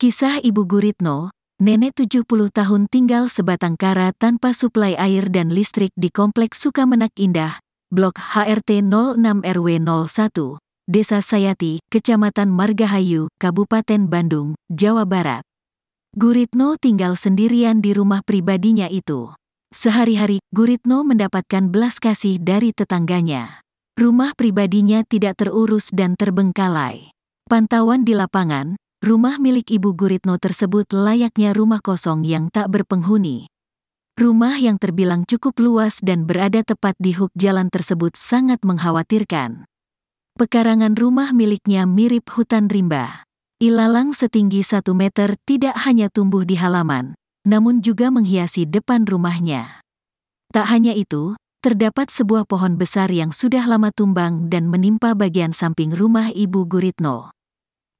Kisah Ibu Guritno, nenek 70 tahun tinggal sebatang kara tanpa suplai air dan listrik di Kompleks Sukamenak Indah, Blok HRT 06 RW 01, Desa Sayati, Kecamatan Margahayu, Kabupaten Bandung, Jawa Barat. Guritno tinggal sendirian di rumah pribadinya itu. Sehari-hari, Guritno mendapatkan belas kasih dari tetangganya. Rumah pribadinya tidak terurus dan terbengkalai. Pantauan di lapangan, Rumah milik Ibu Guritno tersebut layaknya rumah kosong yang tak berpenghuni. Rumah yang terbilang cukup luas dan berada tepat di hook jalan tersebut sangat mengkhawatirkan. Pekarangan rumah miliknya mirip hutan rimba. Ilalang setinggi satu meter tidak hanya tumbuh di halaman, namun juga menghiasi depan rumahnya. Tak hanya itu, terdapat sebuah pohon besar yang sudah lama tumbang dan menimpa bagian samping rumah Ibu Guritno.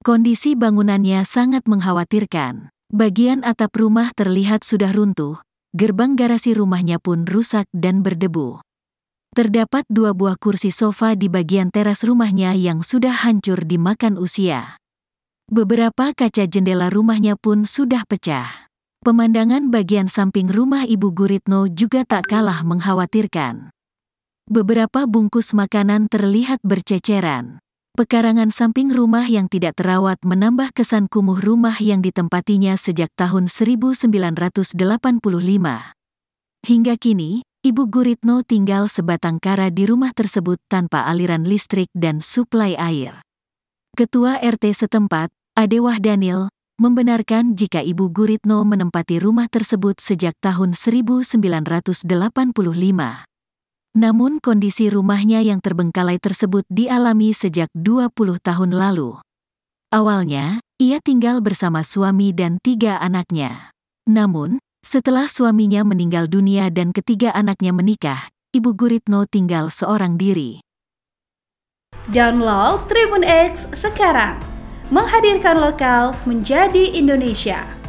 Kondisi bangunannya sangat mengkhawatirkan. Bagian atap rumah terlihat sudah runtuh, gerbang garasi rumahnya pun rusak dan berdebu. Terdapat dua buah kursi sofa di bagian teras rumahnya yang sudah hancur dimakan usia. Beberapa kaca jendela rumahnya pun sudah pecah. Pemandangan bagian samping rumah Ibu Guritno juga tak kalah mengkhawatirkan. Beberapa bungkus makanan terlihat berceceran. Pekarangan samping rumah yang tidak terawat menambah kesan kumuh rumah yang ditempatinya sejak tahun 1985. Hingga kini, Ibu Guritno tinggal sebatang kara di rumah tersebut tanpa aliran listrik dan suplai air. Ketua RT setempat, Adewah Daniel, membenarkan jika Ibu Guritno menempati rumah tersebut sejak tahun 1985. Namun kondisi rumahnya yang terbengkalai tersebut dialami sejak 20 tahun lalu. Awalnya, ia tinggal bersama suami dan tiga anaknya. Namun, setelah suaminya meninggal dunia dan ketiga anaknya menikah, Ibu Guritno tinggal seorang diri. Download Tribun X sekarang. Menghadirkan lokal menjadi Indonesia.